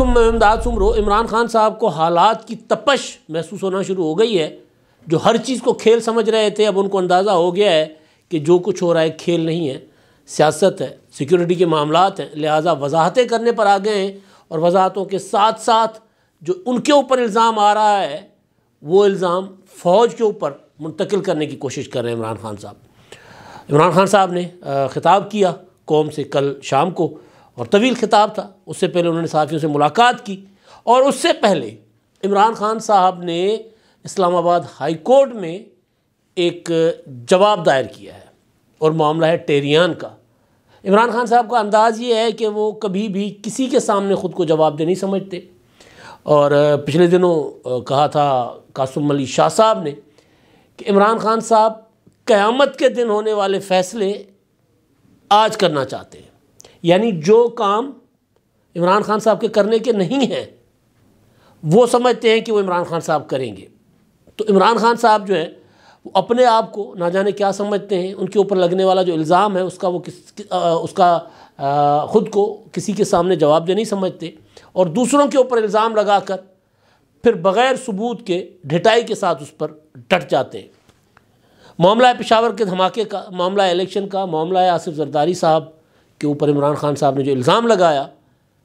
अलैक्म अहमदाद सुमरो इमरान खान साहब को हालात की तपश महसूस होना शुरू हो गई है जो हर चीज़ को खेल समझ रहे थे अब उनको अंदाज़ा हो गया है कि जो कुछ हो रहा है खेल नहीं है सियासत है सिक्योरिटी के मामला हैं लिहाजा वजाहतें करने पर आ गए हैं और वजाहतों के साथ साथ जो उनके ऊपर इल्ज़ाम आ रहा है वो इल्ज़ाम फ़ौज के ऊपर मुंतकिल करने की कोशिश कर रहे हैं इमरान खान साहब इमरान खान साहब ने ख़िताब किया कौम से कल शाम को और तवील खिताब था उससे पहले उन्होंने सहाफ़ियों से मुलाकात की और उससे पहले इमरान खान साहब ने इस्लामाबाद हाई कोर्ट में एक जवाब दायर किया है और मामला है टेरियान का इमरान खान साहब का अंदाज़ ये है कि वो कभी भी किसी के सामने ख़ुद को जवाब दे नहीं समझते और पिछले दिनों कहा था कासम अली शाह साहब ने कि इमरान खान साहब क़यामत के दिन होने वाले फ़ैसले आज करना चाहते हैं यानी जो काम इमरान खान साहब के करने के नहीं हैं वो समझते हैं कि वो इमरान खान साहब करेंगे तो इमरान खान साहब जो है वो अपने आप को ना जाने क्या समझते हैं उनके ऊपर लगने वाला जो इल्ज़ाम है उसका वो किस कि, आ, उसका आ, खुद को किसी के सामने जवाब दे नहीं समझते और दूसरों के ऊपर इल्ज़ाम लगा कर फिर बग़ैर सबूत के ढिटाई के साथ उस पर डट जाते हैं मामला पेशावर के धमाके का मामला इलेक्शन का मामला आसिफ जरदारी साहब के ऊपर इमरान खान साहब ने जो इल्ज़ाम लगाया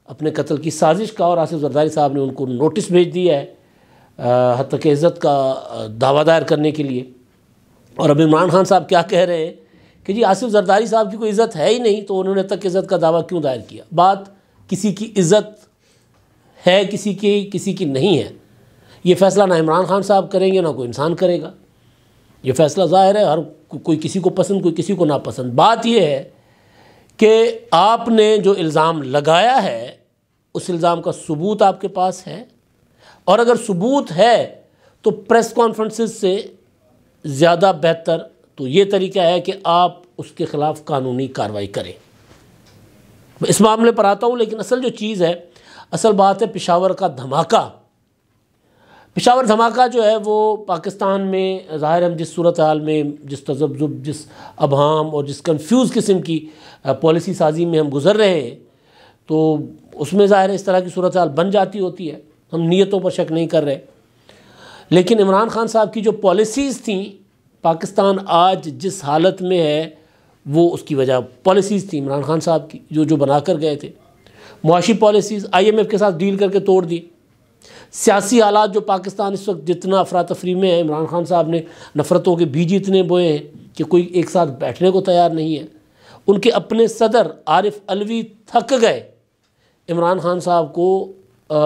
अपने कत्ल की साजिश का और आसिफ जरदारी साहब ने उनको नोटिस भेज दिया है हद तक इज़्ज़त का दावा दायर करने के लिए और अब इमरान खान साहब क्या कह रहे हैं कि जी आसिफ जरदारी साहब की कोई इज़्ज़त है ही नहीं तो उन्होंने तक इज़्ज़त का दावा क्यों दायर किया बात किसी की इज़्ज़त है किसी की किसी की नहीं है ये फ़ैसला ना इमरान खान साहब करेंगे ना कोई इंसान करेगा ये फ़ैसला ज़ाहिर है हर कोई किसी को पसंद कोई किसी को नापसंद बात यह है कि आपने जो इल्ज़ाम लगाया है उस इल्ज़ाम का सबूत आपके पास है और अगर सबूत है तो प्रेस कॉन्फ्रेंसिस से ज़्यादा बेहतर तो ये तरीका है कि आप उसके ख़िलाफ़ कानूनी कार्रवाई करें इस मामले पर आता हूँ लेकिन असल जो चीज़ है असल बात है पिशावर का धमाका पिशावर धमाका जो है वो पाकिस्तान में ज़ाहिर हम जिस सूरत हाल में जिस तजब्जुब जिस अभाम और जिस कन्फ्यूज़ किस्म की पॉलिसी साजी में हम गुज़र रहे हैं तो उसमें ज़ाहिर इस तरह की सूरत हाल बन जाती होती है हम नीयतों पर शक नहीं कर रहे लेकिन इमरान खान साहब की जो पॉलिसीज़ थी पाकिस्तान आज जिस हालत में है वो उसकी वजह पॉलिसीज़ थी इमरान खान साहब की जो जो बना कर गए थे मुआशी पॉलिसीज़ एफ़ के साथ डील करके तोड़ दी सियासी हालात जो पाकिस्तान इस वक्त जितना अफरा तफरी में है इमरान खान साहब ने नफ़रतों के बीज इतने बोए हैं कि कोई एक साथ बैठने को तैयार नहीं है उनके अपने सदर आरिफ अलवी थक गए इमरान खान साहब को आ,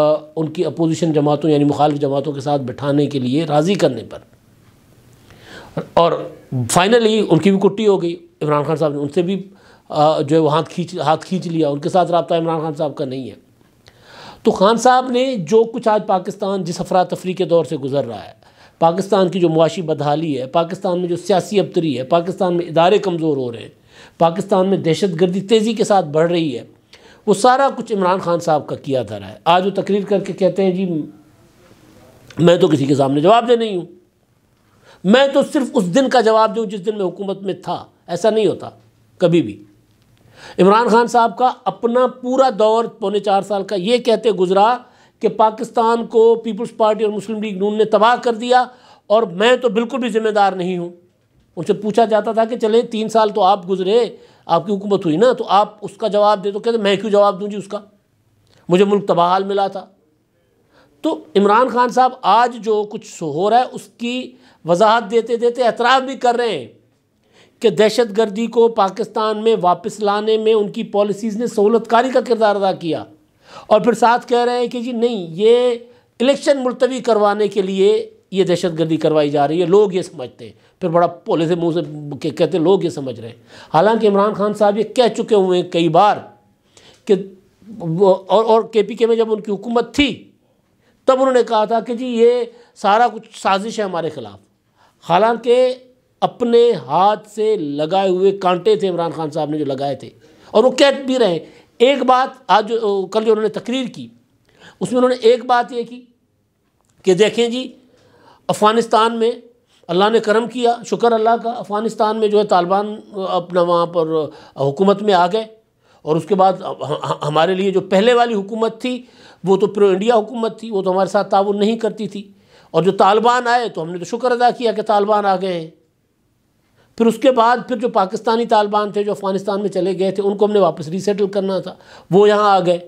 उनकी अपोजिशन जमातों यानी मुखालफ जमातों के साथ बैठाने के लिए राज़ी करने पर और फाइनली उनकी भी कुट्टी हो गई इमरान खान साहब ने उनसे भी आ, जो है वो हाथ खींच हाथ खींच लिया उनके साथ रबता इमरान खान साहब का नहीं है तो खान साहब ने जो कुछ आज पाकिस्तान जिस अफरा तफरी के दौर से गुजर रहा है पाकिस्तान की जो मुआशी बदहाली है पाकिस्तान में जो सियासी अबतरी है पाकिस्तान में इदारे कमज़ोर हो रहे हैं पाकिस्तान में दहशत गर्दी तेज़ी के साथ बढ़ रही है वो सारा कुछ इमरान खान साहब का किया रहा है आज वो तकरीर करके कहते हैं जी मैं तो किसी के सामने जवाब दे नहीं हूँ मैं तो सिर्फ उस दिन का जवाब दूँ जिस दिन मैं हुकूमत में था ऐसा नहीं होता कभी भी इमरान खान साहब का अपना पूरा दौर पौने चार साल का ये कहते गुजरा कि पाकिस्तान को पीपल्स पार्टी और मुस्लिम लीग नून ने तबाह कर दिया और मैं तो बिल्कुल भी जिम्मेदार नहीं हूँ उनसे पूछा जाता था कि चले तीन साल तो आप गुजरे आपकी हुकूमत हुई ना तो आप उसका जवाब दे दो कहते मैं क्यों जवाब दूँ जी उसका मुझे मुल्क तबाहाल मिला था तो इमरान खान साहब आज जो कुछ हो रहा है उसकी वजाहत देते देते एतराफ़ भी कर रहे हैं कि दहशत गर्दी को पाकिस्तान में वापस लाने में उनकी पॉलिसीज़ ने सहूलतकारी का किरदार अदा किया और फिर साथ कह रहे हैं कि जी नहीं ये इलेक्शन मुलतवी करवाने के लिए ये दहशत गर्दी करवाई जा रही है लोग ये समझते हैं फिर बड़ा पोले से मुँह से कहते लोग ये समझ रहे हैं हालांकि इमरान खान साहब ये कह चुके हुए हैं कई बार कि और और के पी के में जब उनकी हुकूमत थी तब उन्होंने कहा था कि जी ये सारा कुछ साजिश है हमारे ख़िलाफ़ हालांकि अपने हाथ से लगाए हुए कांटे थे इमरान खान साहब ने जो लगाए थे और वो कह भी रहे एक बात आज जो कल जो उन्होंने तकरीर की उसमें उन्होंने एक बात ये की कि देखें जी अफ़गानिस्तान में अल्लाह ने करम किया शुक्र अल्लाह का अफ़गानिस्तान में जो है तालिबान अपना वहाँ पर हुकूमत में आ गए और उसके बाद हमारे लिए जो पहले वाली हुकूमत थी वो तो प्रो इंडिया हुकूमत थी वो तो हमारे साथ ताउन नहीं करती थी और जो तालिबान आए तो हमने तो शुक्र अदा किया कि तालिबान आ गए हैं फिर उसके बाद फिर जो पाकिस्तानी तालिबान थे जो अफ़गानिस्तान में चले गए थे उनको हमने वापस रीसेटल करना था वो यहाँ आ गए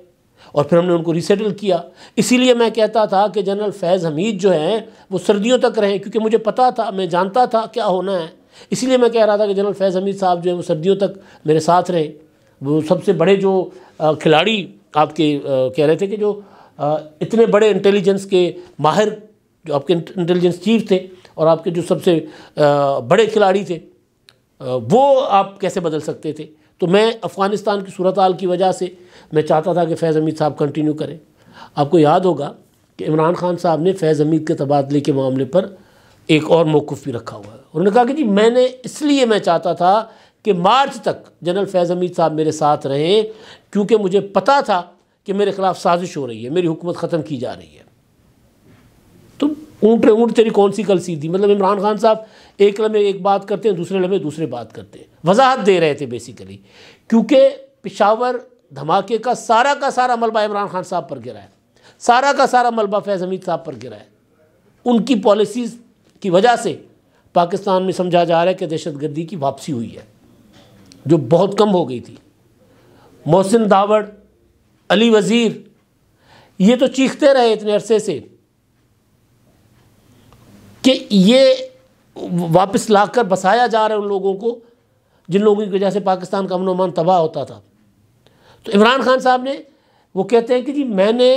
और फिर हमने उनको रीसेटल किया इसीलिए मैं कहता था कि जनरल फैज़ हमीद जो हैं वो सर्दियों तक रहें क्योंकि मुझे पता था मैं जानता था क्या होना है इसीलिए मैं कह रहा था कि जनरल फैज़ हमीद साहब जो हैं वो सर्दियों तक मेरे साथ रहे वो सबसे बड़े जो खिलाड़ी आपके कह रहे थे कि जो इतने बड़े इंटेलिजेंस के माहिर जो आपके इंटेलिजेंस चीफ थे और आपके जो सबसे बड़े खिलाड़ी थे वो आप कैसे बदल सकते थे तो मैं अफ़गानिस्तान की सूरत हाल की वजह से मैं चाहता था कि फैज़ हमीद साहब कंटिन्यू करें आपको याद होगा कि इमरान खान साहब ने फैज़ हमीद के तबादले के मामले पर एक और मौक़ भी रखा हुआ है उन्होंने कहा कि जी मैंने इसलिए मैं चाहता था कि मार्च तक जनरल फैज़ हमीद साहब मेरे साथ रहें क्योंकि मुझे पता था कि मेरे ख़िलाफ़ साजिश हो रही है मेरी हुकूमत ख़त्म की जा रही है तो ऊँट ऊँट तेरी कौन सी कल सीधी मतलब इमरान खान साहब एक लम्हे एक बात करते हैं दूसरे लम्हे दूसरे बात करते हैं वजाहत दे रहे थे बेसिकली क्योंकि पिशावर धमाके का सारा का सारा मलबा इमरान खान साहब पर गिरा है सारा का सारा मलबा फैज़ हमीद साहब पर गिरा है उनकी पॉलिसीज़ की वजह से पाकिस्तान में समझा जा रहा है कि दहशत गर्दी की वापसी हुई है जो बहुत कम हो गई थी मोहसिन दावड़ अली वज़ीर ये तो चीखते रहे इतने अरसे से कि ये वापस लाकर बसाया जा रहा है उन लोगों को जिन लोगों की वजह से पाकिस्तान का अमन अमान तबाह होता था तो इमरान खान साहब ने वो कहते हैं कि जी मैंने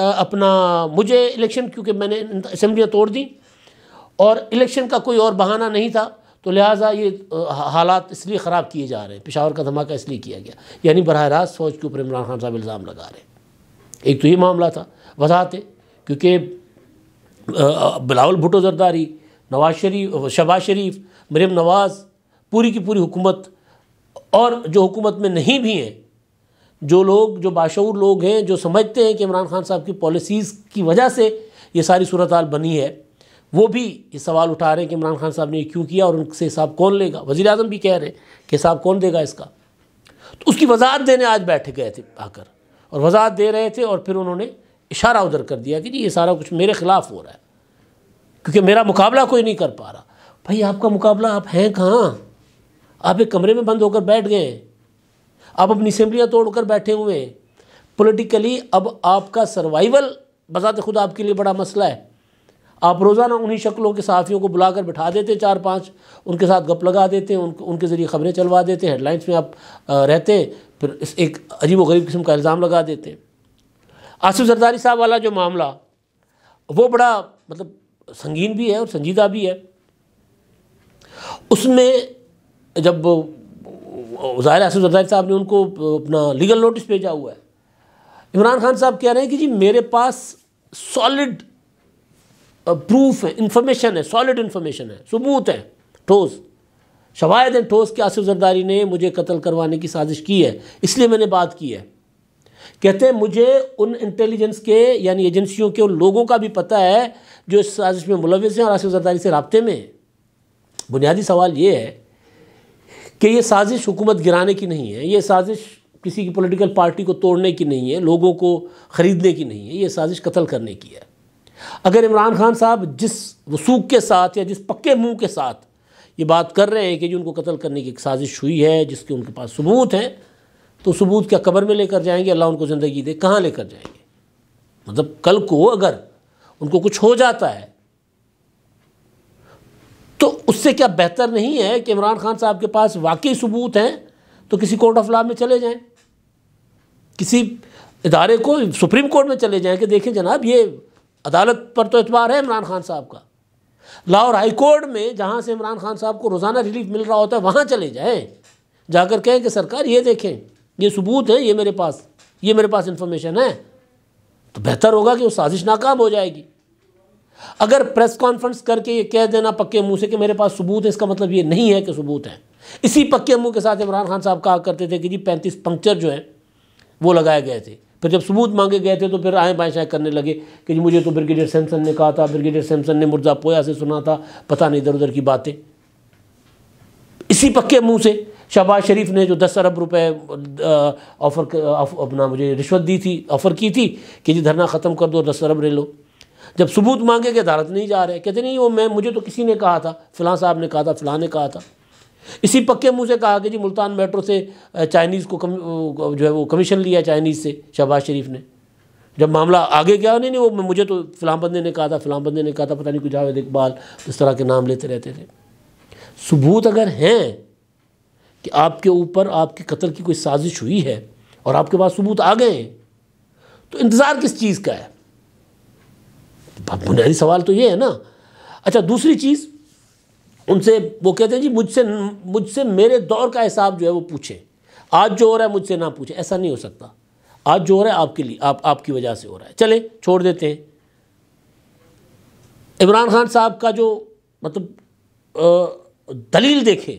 अपना मुझे इलेक्शन क्योंकि मैंने असम्बलियाँ तोड़ दी और इलेक्शन का कोई और बहाना नहीं था तो लिहाजा ये हालात इसलिए ख़राब किए जा रहे हैं पिशावर का धमाका इसलिए किया गया यानी बरह रास्त फौज के ऊपर इमरान खान साहब इल्ज़ाम लगा रहे हैं एक तो ये मामला था वजह क्योंकि बिलावल भुटो जरदारी नवाज शरीफ शबाज शरीफ मरीम नवाज़ पूरी की पूरी हुकूमत और जो हुकूमत में नहीं भी हैं जो लोग जो बाशूर लोग हैं जो समझते हैं कि इमरान खान साहब की पॉलिसीज़ की वजह से ये सारी सूरत बनी है वो भी ये सवाल उठा रहे हैं कि इमरान खान साहब ने ये क्यों किया और उनसे हिसाब कौन लेगा वज़ी अजम भी कह रहे हैं कि हिसाब कौन देगा इसका तो उसकी वजाहत देने आज बैठ गए थे आकर और वजाहत दे रहे थे और फिर उन्होंने इशारा उधर कर दिया कि जी ये सारा कुछ मेरे ख़िलाफ़ हो रहा है क्योंकि मेरा मुकाबला कोई नहीं कर पा रहा भाई आपका मुकाबला आप हैं कहाँ आप एक कमरे में बंद होकर बैठ गए आप अपनी असम्बलियाँ तोड़कर बैठे हुए हैं पोलिटिकली अब आपका सर्वाइवल बजात खुद आपके लिए बड़ा मसला है आप रोज़ाना उन्हीं शक्लों के सहाफ़ियों को बुलाकर बिठा देते चार पांच उनके साथ गप लगा देते हैं उन, उनके ज़रिए ख़बरें चलवा देते हैं हेडलाइंस में आप रहते हैं फिर इस एक अजीब व गरीब किस्म का इल्ज़ाम लगा देते हैं आसिफ जरदारी साहब वाला जो मामला वो बड़ा मतलब संगीन भी है और संजीदा भी है उसमें जब ज़ाहिर आसिफ जरदारी साहब ने उनको अपना लीगल नोटिस भेजा हुआ है इमरान खान साहब कह रहे हैं कि जी मेरे पास सॉलिड प्रूफ है इन्फॉर्मेशन है सॉलिड इन्फॉर्मेशन है सबूत है ठोस शवायद हैं ठोस के आसिफ जरदारी ने मुझे कत्ल करवाने की साजिश की है इसलिए मैंने बात की है कहते हैं मुझे उन इंटेलिजेंस के यानी एजेंसियों के उन लोगों का भी पता है जो इस साजिश में मुलविस हैं और आसिफ जरदारी से रबते में बुनियादी सवाल ये है कि ये साजिश हुकूमत गिराने की नहीं है ये साजिश किसी की पॉलिटिकल पार्टी को तोड़ने की नहीं है लोगों को ख़रीदने की नहीं है ये साजिश कत्ल करने की है अगर इमरान खान साहब जिस वसूख के साथ या जिस पक्के मुंह के साथ ये बात कर रहे हैं कि जी उनको कत्ल करने की एक साजिश हुई है जिसके उनके पास सबूत हैं तो सबूत क्या कब्र में लेकर जाएंगे अल्लाह उनको ज़िंदगी दे कहाँ लेकर जाएंगे मतलब कल को अगर उनको कुछ हो जाता है तो उससे क्या बेहतर नहीं है कि इमरान खान साहब के पास वाकई सबूत हैं तो किसी कोर्ट ऑफ लॉ में चले जाएं किसी इदारे को सुप्रीम कोर्ट में चले जाएं कि देखें जनाब ये अदालत पर तो एतबार है इमरान खान साहब का लाहौर हाई कोर्ट में जहाँ से इमरान खान साहब को रोज़ाना रिलीफ मिल रहा होता है वहाँ चले जाएं जाकर कहें कि सरकार ये देखें ये सबूत है ये मेरे पास ये मेरे पास इन्फॉर्मेशन है तो बेहतर होगा कि वो साजिश नाकाम हो जाएगी अगर प्रेस कॉन्फ्रेंस करके ये कह देना पक्के मुंह से कि मेरे पास सबूत है इसका मतलब ये नहीं है कि सबूत है इसी पक्के मुंह के साथ इमरान खान साहब कहा करते थे कि जी पैंतीस पंक्चर जो है वो लगाए गए थे फिर जब सबूत मांगे गए थे तो फिर आए बाएं शायद करने लगे कि जी मुझे तो ब्रिगेडियर सैमसन ने कहा था ब्रिगेडियर सैमसन ने मुर्जा पोया से सुना था पता नहीं इधर उधर की बातें इसी पक्के मुंह से शहबाज शरीफ ने जो दस अरब रुपए ऑफ़र अपना मुझे रिश्वत दी थी ऑफ़र की थी कि जी धरना ख़त्म कर दो दस अरब ले लो जब सबूत मांगे कि अदालत नहीं जा रहे कहते नहीं वो मैं मुझे तो किसी ने कहा था फ़लाँ साहब ने कहा था फ़लाँ ने कहा था इसी पक्के मुँह से कहा कि जी मुल्तान मेट्रो से चाइनीज़ को कम, जो है वो कमीशन लिया चाइनीज़ से शहबाज शरीफ ने जब मामला आगे गया नहीं नहीं वो मुझे तो फ़लाँ बंदे ने कहा था फ़लाँ बंदे ने कहा था पता नहीं कुछ जावेद इकबाल इस तरह के नाम लेते रहते थे सबूत अगर हैं कि आपके ऊपर आपके कत्ल की कोई साजिश हुई है और आपके पास सबूत आ गए तो इंतज़ार किस चीज़ का है बुनियादी सवाल तो ये है ना अच्छा दूसरी चीज़ उनसे वो कहते हैं जी मुझसे मुझसे मेरे दौर का हिसाब जो है वो पूछें आज जो हो रहा है मुझसे ना पूछे ऐसा नहीं हो सकता आज जो हो रहा है आपके लिए आप आपकी वजह से हो रहा है चले छोड़ देते हैं इमरान खान साहब का जो मतलब दलील देखें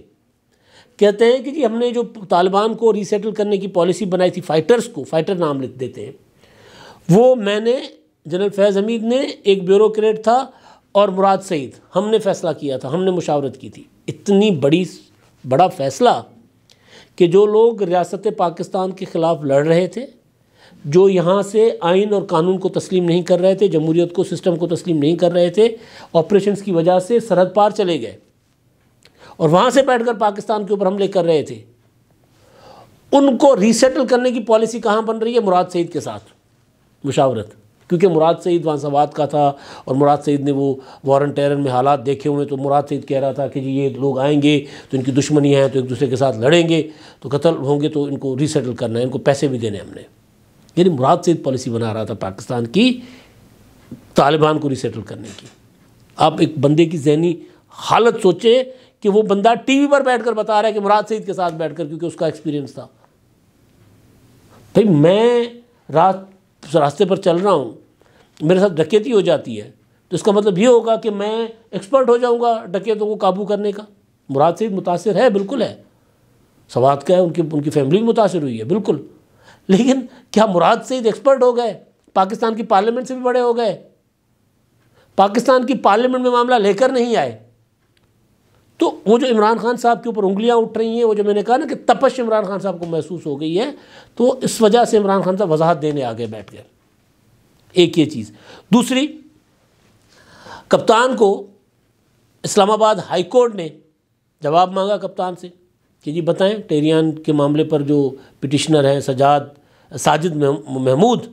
कहते हैं कि जी हमने जो तालिबान को रीसेटल करने की पॉलिसी बनाई थी फाइटर्स को फाइटर नाम लिख देते हैं वो मैंने जनरल फैज़ हमीद ने एक ब्यूरोक्रेट था और मुराद सईद हमने फैसला किया था हमने मुशावरत की थी इतनी बड़ी बड़ा फैसला कि जो लोग रियासत पाकिस्तान के ख़िलाफ़ लड़ रहे थे जो यहाँ से आइन और कानून को तस्लीम नहीं कर रहे थे जमहूरीत को सिस्टम को तस्लीम नहीं कर रहे थे ऑपरेशन की वजह से सरहद पार चले गए और वहाँ से बैठकर पाकिस्तान के ऊपर हमले कर रहे थे उनको रीसेटल करने की पॉलिसी कहाँ बन रही है मुराद सईद के साथ मुशावरत क्योंकि मुराद सईद वहाँ सवाद का था और मुराद सईद ने वो वॉरन टेरन में हालात देखे हुए तो मुराद सईद कह रहा था कि जी ये लोग आएंगे तो इनकी दुश्मनी है तो एक दूसरे के साथ लड़ेंगे तो कत्ल होंगे तो इनको रीसेटल करना है इनको पैसे भी देने हमने यानी मुराद सईद पॉलिसी बना रहा था पाकिस्तान की तालिबान को रीसेटल करने की आप एक बंदे की जहनी हालत सोचें कि वो बंदा टीवी पर बैठकर बता रहा है कि मुराद सईद के साथ बैठकर क्योंकि उसका एक्सपीरियंस था भाई मैं रात रास्ते पर चल रहा हूँ मेरे साथ डकैती हो जाती है तो इसका मतलब ये होगा कि मैं एक्सपर्ट हो जाऊँगा डकैतों को काबू करने का मुराद सईद मुतासर है बिल्कुल है सवाद का है उनकी उनकी फैमिली भी मुतासर हुई है बिल्कुल लेकिन क्या मुराद सईद एक्सपर्ट हो गए पाकिस्तान की पार्लियामेंट से भी बड़े हो गए पाकिस्तान की पार्लियामेंट में मामला लेकर नहीं आए तो वो जो इमरान खान साहब के ऊपर उंगलियां उठ रही हैं वो जो मैंने कहा ना कि तपश इमरान खान साहब को महसूस हो गई है तो इस वजह से इमरान खान साहब वजाहत देने आगे बैठ गए एक ये चीज़ दूसरी कप्तान को इस्लामाबाद हाई कोर्ट ने जवाब मांगा कप्तान से कि जी बताएं टेरियान के मामले पर जो पिटिशनर हैं सजाद साजिद महमूद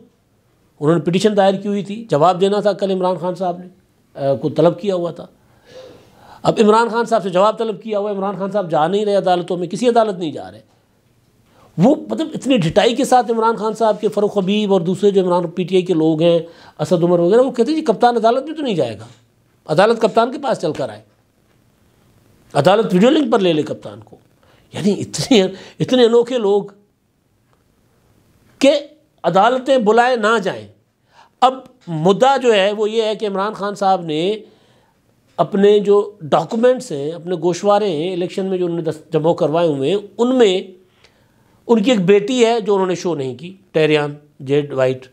उन्होंने पिटिशन दायर की हुई थी जवाब देना था कल इमरान खान साहब ने आ, को तलब किया हुआ था अब इमरान खान साहब से जवाब तलब किया हुआ इमरान खान साहब जा नहीं रहे अदालतों में किसी अदालत नहीं जा रहे वो मतलब इतनी ढिटाई के साथ इमरान खान साहब के फ़रूख हबीब और दूसरे जो इमरान पी टी आई के लोग हैं असद उमर वगैरह वो कहते हैं जी कप्तान अदालत में तो नहीं जाएगा अदालत कप्तान के पास चल कर आए अदालत वीडियो लिंक पर ले ले कप्तान को यानी इतने इतने अनोखे लोग के अदालतें बुलाए ना जाएं अब मुद्दा जो है वो ये है कि इमरान खान साहब ने अपने जो डॉक्यूमेंट्स हैं अपने गोशवारे हैं इलेक्शन में जो उन्होंने जमा करवाए हुए हैं उनमें उनकी एक बेटी है जो उन्होंने शो नहीं की टेरियान जेड वाइट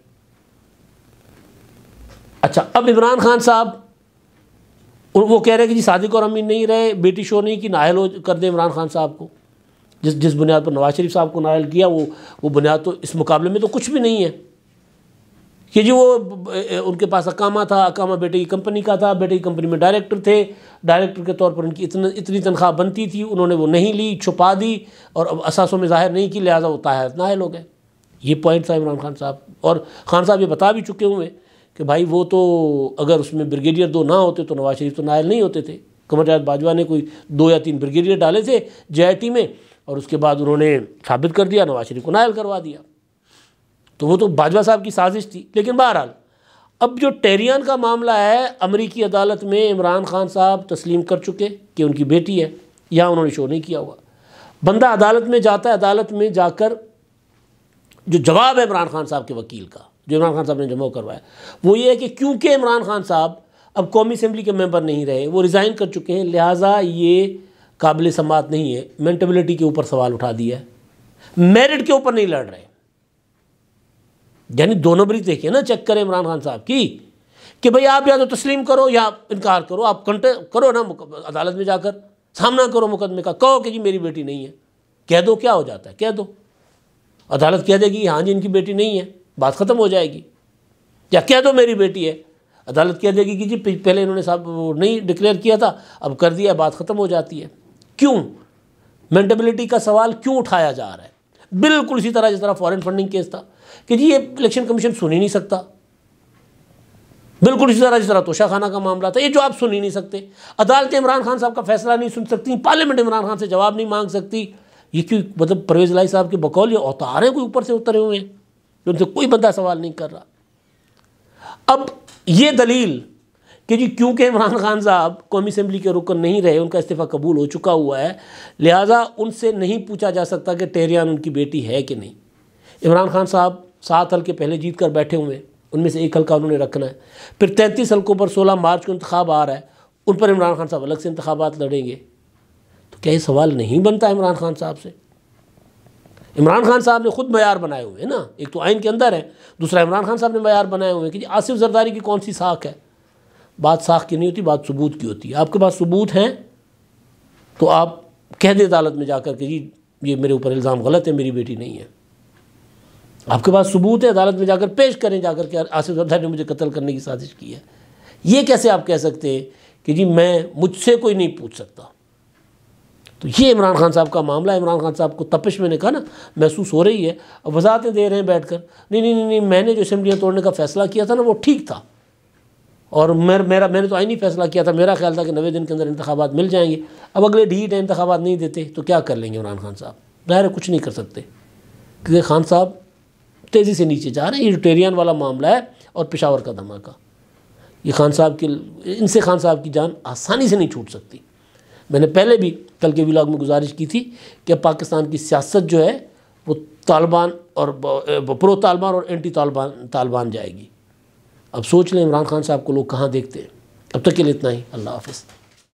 अच्छा अब इमरान खान साहब वो कह रहे हैं कि जी सादिक और अमीन नहीं रहे बेटी शो नहीं की नायल हो कर दें इमरान खान साहब को जिस जिस बुनियाद पर नवाज शरीफ साहब को नायल किया वो वो बुनियाद तो इस मुकाबले में तो कुछ भी नहीं है कि जी वो उनके पास अकामा था अकामा बेटे की कंपनी का था बेटे की कंपनी में डायरेक्टर थे डायरेक्टर के तौर पर उनकी इतन, इतनी तनख्वाह बनती थी उन्होंने वो नहीं ली छुपा दी और अब असासों में ज़ाहिर नहीं की लिहाजा वो ताहत नाहल हो गए ये पॉइंट था इमरान खान साहब और खान साहब ये बता भी चुके हुए कि भाई वो तो अगर उसमें ब्रिगेडियर दो ना होते तो नवाज शरीफ तो नायल नहीं होते थे कमर जायद बाजवा ने कोई दो या तीन ब्रिगेडियर डाले थे जे में और उसके बाद उन्होंने साबित कर दिया नवाज शरीफ को नायल करवा दिया तो वो तो बाजवा साहब की साजिश थी लेकिन बहरहाल अब जो टेरियन का मामला है अमरीकी अदालत में इमरान खान साहब तस्लीम कर चुके कि उनकी बेटी है यहाँ उन्होंने शो नहीं किया हुआ बंदा अदालत में जाता है अदालत में जाकर जो जवाब है इमरान खान साहब के वकील का जो इमरान खान साहब ने जमा करवाया वो ये है कि क्योंकि इमरान खान साहब अब कौमी असम्बली के मेंबर नहीं रहे वो रिज़ाइन कर चुके हैं लिहाजा ये काबिल समात नहीं है मैंटबिलिटी के ऊपर सवाल उठा दिया है मेरिट के ऊपर नहीं लड़ रहे यानी दोनों ब्रिज देखिए ना चेक करें इमरान खान साहब की कि भाई आप या तो तस्लीम करो या इनकार करो आप कंटे करो ना अदालत में जाकर सामना करो मुकदमे का कहो कि जी मेरी बेटी नहीं है कह दो क्या हो जाता है कह दो अदालत कह देगी हाँ जी इनकी बेटी नहीं है बात ख़त्म हो जाएगी या कह दो मेरी बेटी है अदालत कह देगी कि जी पहले इन्होंने साहब नहीं डिक्लेयर किया था अब कर दिया बात ख़त्म हो जाती है क्यों मैंटेबिलिटी का सवाल क्यों उठाया जा रहा है बिल्कुल इसी तरह जिस तरह फॉरन फंडिंग केस था कि जी ये इलेक्शन कमीशन सुन ही नहीं सकता बिल्कुल इसी तरह जिस तरह तोशा खाना का मामला था ये जो आप सुन ही नहीं सकते अदालत इमरान खान साहब का फैसला नहीं सुन सकती पार्लियामेंट इमरान खान से जवाब नहीं मांग सकती ये क्यों मतलब परवेज लाई साहब के बकौल ये अवतारे कोई ऊपर से उतरे हुए हैं उनसे कोई बंदा सवाल नहीं कर रहा अब ये दलील कि जी क्योंकि इमरान खान साहब कौमी असम्बली के रुकन नहीं रहे उनका इस्तीफ़ा कबूल हो चुका हुआ है लिहाजा उनसे नहीं पूछा जा सकता कि तेहरियान उनकी बेटी है कि नहीं इमरान खान साहब सात हल्के पहले जीत कर बैठे हुए हैं उनमें से एक हल्का उन्होंने रखना है फिर तैंतीस हल्कों पर सोलह मार्च को इंतबाब आ रहा है उन पर इमरान खान साहब अलग से इंतबात लड़ेंगे तो क्या ये सवाल नहीं बनता इमरान खान साहब से इमरान खान साहब ने खुद मैार बनाए हुए हैं ना एक तो आइन के अंदर है दूसरा इमरान खान साहब ने मैार बनाए हुए हैं कि जी आसिफ जरदारी की कौन सी साख है बात साख की नहीं होती बात सबूत की होती है आपके पास सबूत हैं तो आप कह दे अदालत में जाकर के जी ये मेरे ऊपर इल्ज़ाम गलत है मेरी बेटी नहीं है आपके पास सबूत है अदालत में जाकर पेश करें जाकर के आसिफ जरदारी ने मुझे कत्ल करने की साजिश की है ये कैसे आप कह सकते हैं कि जी मैं मुझसे कोई नहीं पूछ सकता तो ये इमरान खान साहब का मामला इमरान खान साहब को तपिश मैंने कहा ना महसूस हो रही है अब वजाहतें दे रहे हैं बैठ कर नहीं नहीं नहीं मैंने जो असम्बलियाँ तोड़ने का फैसला किया था ना वो ठीक था और मेर, मेरा मैंने तो आई नहीं फैसला किया था मेरा ख्याल था कि नवे दिन के अंदर इंतबात मिल जाएंगे अब अगले ढीट है इंतबात नहीं देते तो क्या कर लेंगे इमरान खान साहब ज़ाहिर कुछ नहीं कर सकते क्योंकि खान साहब तेज़ी से नीचे जा रहे हैं यूटेरियन वाला मामला है और पेशावर का धमाका ये खान साहब के इनसे खान साहब की जान आसानी से नहीं छूट सकती मैंने पहले भी कल के विलाग में गुजारिश की थी कि पाकिस्तान की सियासत जो है वो तालिबान और प्रो तालिबान और एंटी तालिबान तालिबान जाएगी अब सोच लें इमरान खान साहब को लोग कहाँ देखते हैं अब तक के लिए इतना ही अल्लाह हाफिज़